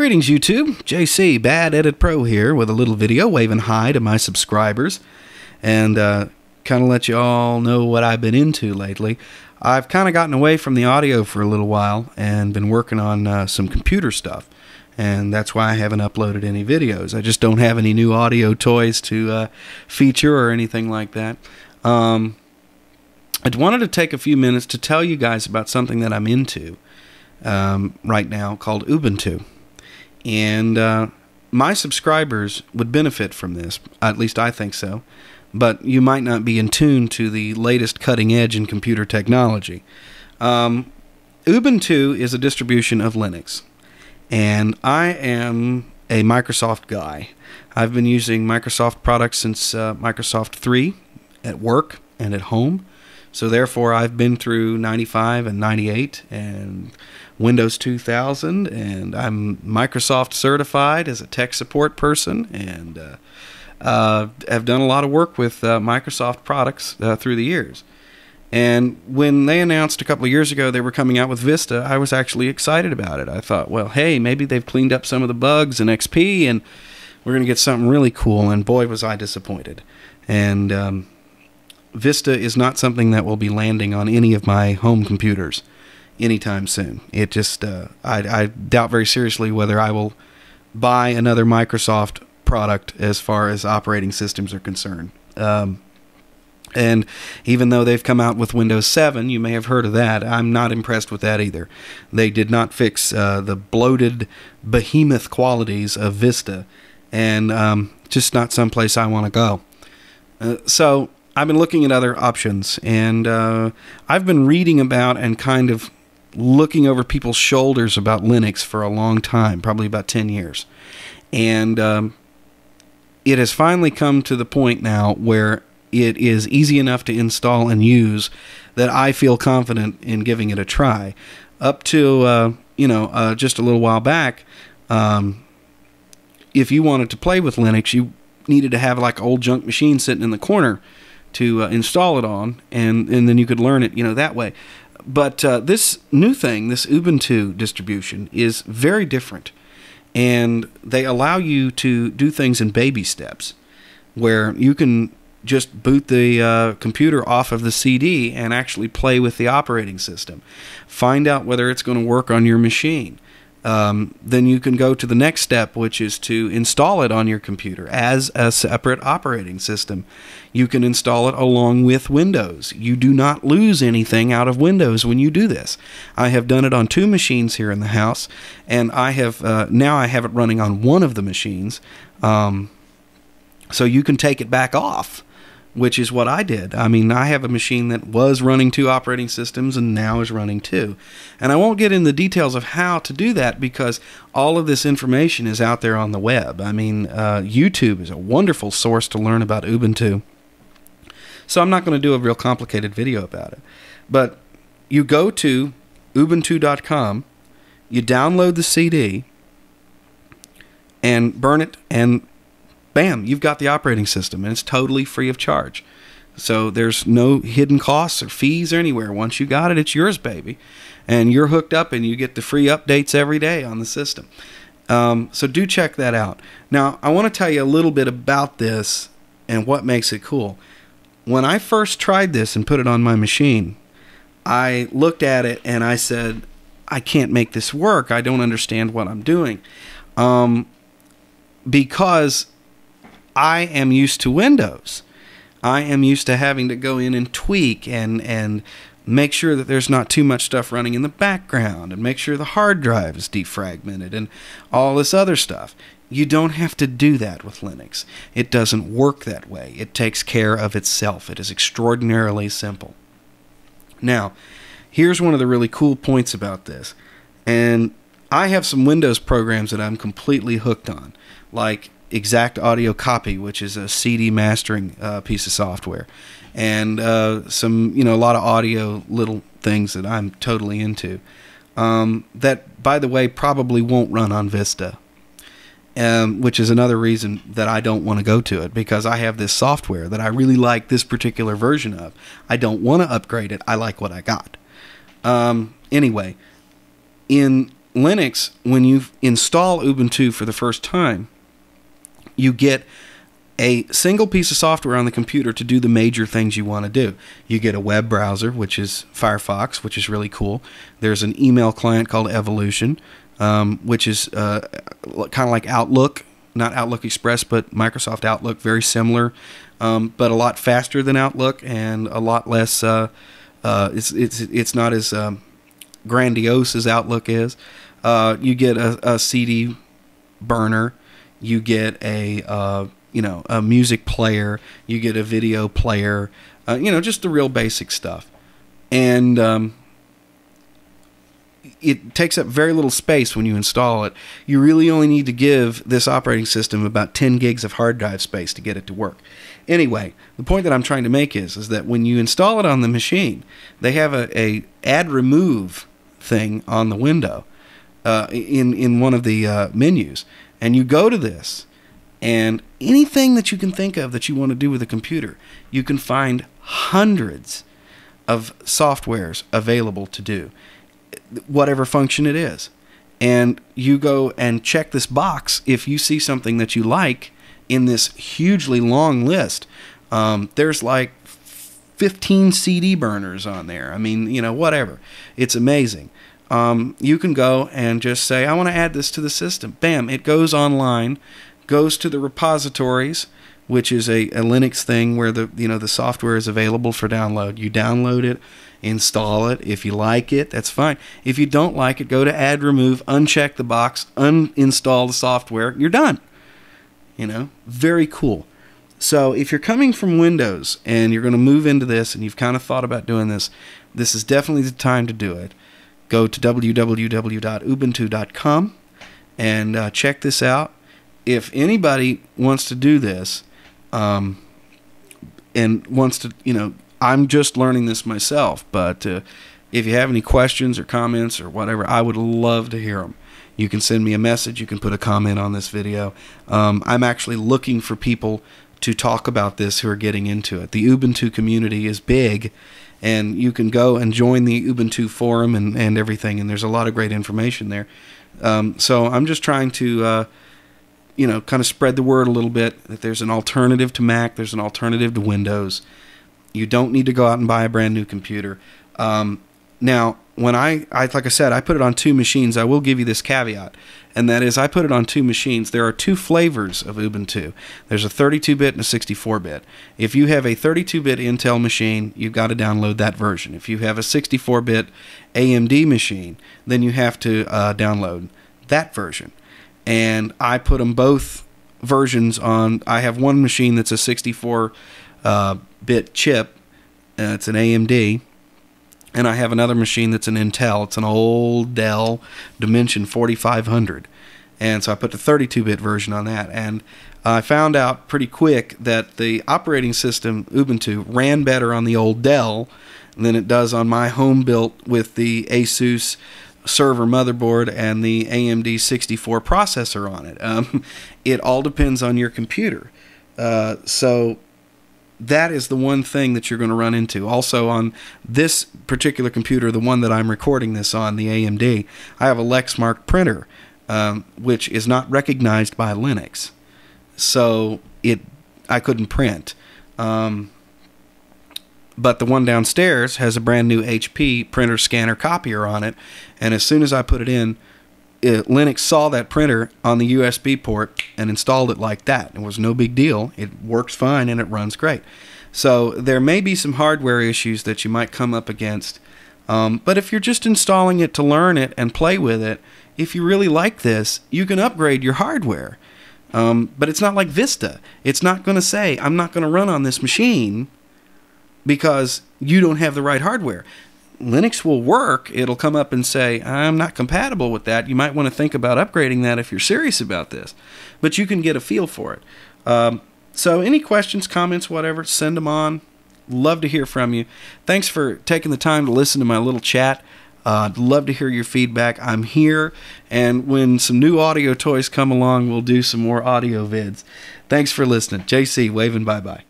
Greetings, YouTube. JC, Bad Edit Pro here with a little video waving hi to my subscribers and uh, kind of let you all know what I've been into lately. I've kind of gotten away from the audio for a little while and been working on uh, some computer stuff, and that's why I haven't uploaded any videos. I just don't have any new audio toys to uh, feature or anything like that. Um, I wanted to take a few minutes to tell you guys about something that I'm into um, right now called Ubuntu. And uh, my subscribers would benefit from this. At least I think so. But you might not be in tune to the latest cutting edge in computer technology. Um, Ubuntu is a distribution of Linux. And I am a Microsoft guy. I've been using Microsoft products since uh, Microsoft 3 at work and at home. So therefore, I've been through 95 and 98 and Windows 2000, and I'm Microsoft certified as a tech support person, and uh, uh, have done a lot of work with uh, Microsoft products uh, through the years. And when they announced a couple of years ago they were coming out with Vista, I was actually excited about it. I thought, well, hey, maybe they've cleaned up some of the bugs in XP, and we're going to get something really cool. And boy, was I disappointed. And um, Vista is not something that will be landing on any of my home computers anytime soon. It just, uh, I, I doubt very seriously whether I will buy another Microsoft product as far as operating systems are concerned. Um, and even though they've come out with Windows 7, you may have heard of that. I'm not impressed with that either. They did not fix uh, the bloated behemoth qualities of Vista, and um, just not someplace I want to go. Uh, so I've been looking at other options, and uh, I've been reading about and kind of looking over people's shoulders about Linux for a long time, probably about 10 years. And um, it has finally come to the point now where it is easy enough to install and use that I feel confident in giving it a try. Up to, uh, you know, uh, just a little while back, um, if you wanted to play with Linux, you needed to have like old junk machine sitting in the corner to uh, install it on, and, and then you could learn it, you know, that way. But uh, this new thing, this Ubuntu distribution, is very different, and they allow you to do things in baby steps, where you can just boot the uh, computer off of the CD and actually play with the operating system, find out whether it's going to work on your machine um, then you can go to the next step, which is to install it on your computer as a separate operating system. You can install it along with Windows. You do not lose anything out of Windows when you do this. I have done it on two machines here in the house, and I have uh, now I have it running on one of the machines. Um, so you can take it back off which is what I did. I mean, I have a machine that was running two operating systems and now is running two. And I won't get into the details of how to do that because all of this information is out there on the web. I mean, uh, YouTube is a wonderful source to learn about Ubuntu. So I'm not going to do a real complicated video about it. But you go to ubuntu.com, you download the CD, and burn it and bam, you've got the operating system and it's totally free of charge. So there's no hidden costs or fees or anywhere. Once you got it, it's yours, baby. And you're hooked up and you get the free updates every day on the system. Um, so do check that out. Now, I want to tell you a little bit about this and what makes it cool. When I first tried this and put it on my machine, I looked at it and I said, I can't make this work. I don't understand what I'm doing. Um, because I am used to Windows. I am used to having to go in and tweak and and make sure that there's not too much stuff running in the background and make sure the hard drive is defragmented and all this other stuff. You don't have to do that with Linux. It doesn't work that way. It takes care of itself. It is extraordinarily simple. Now, here's one of the really cool points about this. And I have some Windows programs that I'm completely hooked on. Like Exact Audio Copy, which is a CD mastering uh, piece of software, and uh, some you know a lot of audio little things that I'm totally into. Um, that, by the way, probably won't run on Vista, um, which is another reason that I don't want to go to it because I have this software that I really like this particular version of. I don't want to upgrade it. I like what I got. Um, anyway, in Linux, when you install Ubuntu for the first time, you get a single piece of software on the computer to do the major things you want to do. You get a web browser, which is Firefox, which is really cool. There's an email client called Evolution, um, which is uh, kind of like Outlook, not Outlook Express, but Microsoft Outlook, very similar, um, but a lot faster than Outlook and a lot less. Uh, uh, it's it's it's not as um, grandiose as Outlook is. Uh, you get a, a CD burner you get a uh, you know a music player, you get a video player, uh, you know just the real basic stuff, and um, it takes up very little space when you install it. You really only need to give this operating system about 10 gigs of hard drive space to get it to work. Anyway, the point that I'm trying to make is is that when you install it on the machine, they have a, a add remove thing on the window uh, in in one of the uh, menus, and you go to this, and anything that you can think of that you want to do with a computer, you can find hundreds of softwares available to do whatever function it is. And you go and check this box if you see something that you like in this hugely long list. Um, there's like 15 CD burners on there. I mean, you know, whatever. It's amazing um, you can go and just say, I want to add this to the system. Bam, it goes online, goes to the repositories, which is a, a Linux thing where the you know the software is available for download. You download it, install it. If you like it, that's fine. If you don't like it, go to add remove, uncheck the box, uninstall the software, you're done. You know, very cool. So if you're coming from Windows and you're going to move into this and you've kind of thought about doing this, this is definitely the time to do it go to www.ubuntu.com and uh, check this out. If anybody wants to do this um, and wants to, you know, I'm just learning this myself, but uh, if you have any questions or comments or whatever, I would love to hear them. You can send me a message, you can put a comment on this video. Um, I'm actually looking for people to talk about this who are getting into it. The Ubuntu community is big and you can go and join the Ubuntu forum and, and everything. And there's a lot of great information there. Um, so I'm just trying to, uh, you know, kind of spread the word a little bit that there's an alternative to Mac, there's an alternative to Windows. You don't need to go out and buy a brand new computer. Um, now, when I, I, like I said, I put it on two machines. I will give you this caveat, and that is I put it on two machines. There are two flavors of Ubuntu. There's a 32-bit and a 64-bit. If you have a 32-bit Intel machine, you've got to download that version. If you have a 64-bit AMD machine, then you have to uh, download that version. And I put them both versions on. I have one machine that's a 64-bit uh, chip. Uh, it's an AMD and I have another machine that's an Intel. It's an old Dell Dimension 4500. And so I put the 32 bit version on that. And I found out pretty quick that the operating system, Ubuntu, ran better on the old Dell than it does on my home built with the Asus server motherboard and the AMD 64 processor on it. Um, it all depends on your computer. Uh, so that is the one thing that you're going to run into. Also, on this particular computer, the one that I'm recording this on, the AMD, I have a Lexmark printer, um, which is not recognized by Linux, so it I couldn't print. Um, but the one downstairs has a brand new HP printer, scanner, copier on it, and as soon as I put it in, it, uh, Linux saw that printer on the USB port and installed it like that. It was no big deal. It works fine and it runs great. So there may be some hardware issues that you might come up against. Um, but if you're just installing it to learn it and play with it, if you really like this, you can upgrade your hardware. Um, but it's not like Vista. It's not going to say, I'm not going to run on this machine because you don't have the right hardware. Linux will work. It'll come up and say, I'm not compatible with that. You might want to think about upgrading that if you're serious about this. But you can get a feel for it. Um, so, any questions, comments, whatever, send them on. Love to hear from you. Thanks for taking the time to listen to my little chat. Uh, I'd love to hear your feedback. I'm here, and when some new audio toys come along, we'll do some more audio vids. Thanks for listening. JC, waving bye bye.